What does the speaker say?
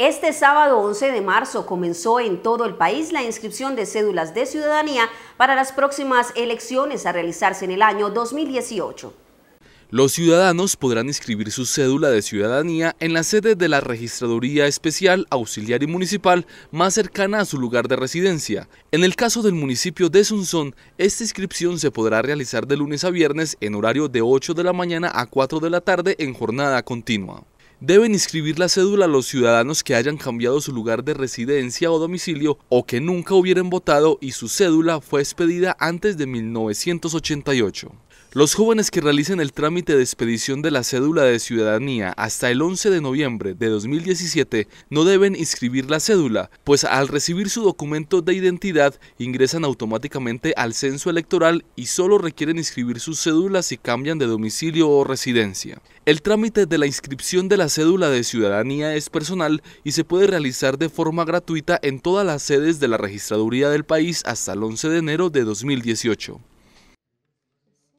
Este sábado 11 de marzo comenzó en todo el país la inscripción de cédulas de ciudadanía para las próximas elecciones a realizarse en el año 2018. Los ciudadanos podrán inscribir su cédula de ciudadanía en la sede de la Registraduría Especial Auxiliar y Municipal más cercana a su lugar de residencia. En el caso del municipio de Sunzón, esta inscripción se podrá realizar de lunes a viernes en horario de 8 de la mañana a 4 de la tarde en jornada continua deben inscribir la cédula a los ciudadanos que hayan cambiado su lugar de residencia o domicilio o que nunca hubieran votado y su cédula fue expedida antes de 1988. Los jóvenes que realicen el trámite de expedición de la cédula de ciudadanía hasta el 11 de noviembre de 2017 no deben inscribir la cédula, pues al recibir su documento de identidad ingresan automáticamente al censo electoral y solo requieren inscribir su cédula si cambian de domicilio o residencia. El trámite de la inscripción de la la cédula de ciudadanía es personal y se puede realizar de forma gratuita en todas las sedes de la registraduría del país hasta el 11 de enero de 2018.